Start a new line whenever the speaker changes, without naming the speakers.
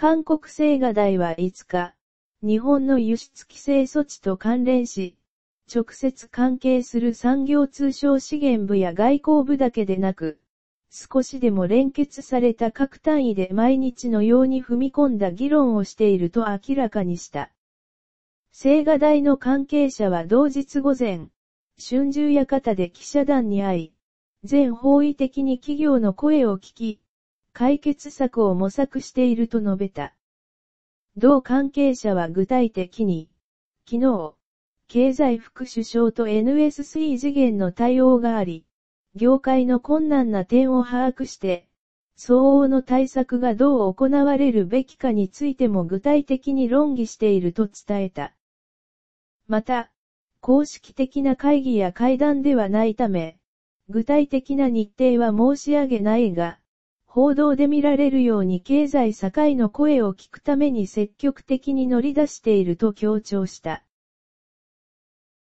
韓国青瓦台は5日、日本の輸出規制措置と関連し、直接関係する産業通商資源部や外交部だけでなく、少しでも連結された各単位で毎日のように踏み込んだ議論をしていると明らかにした。青瓦台の関係者は同日午前、春秋館で記者団に会い、全方位的に企業の声を聞き、解決策を模索していると述べた。同関係者は具体的に、昨日、経済副首相と n s c 次元の対応があり、業界の困難な点を把握して、相応の対策がどう行われるべきかについても具体的に論議していると伝えた。また、公式的な会議や会談ではないため、具体的な日程は申し上げないが、報道で見られるように経済社会の声を聞くために積極的に乗り出していると強調
した。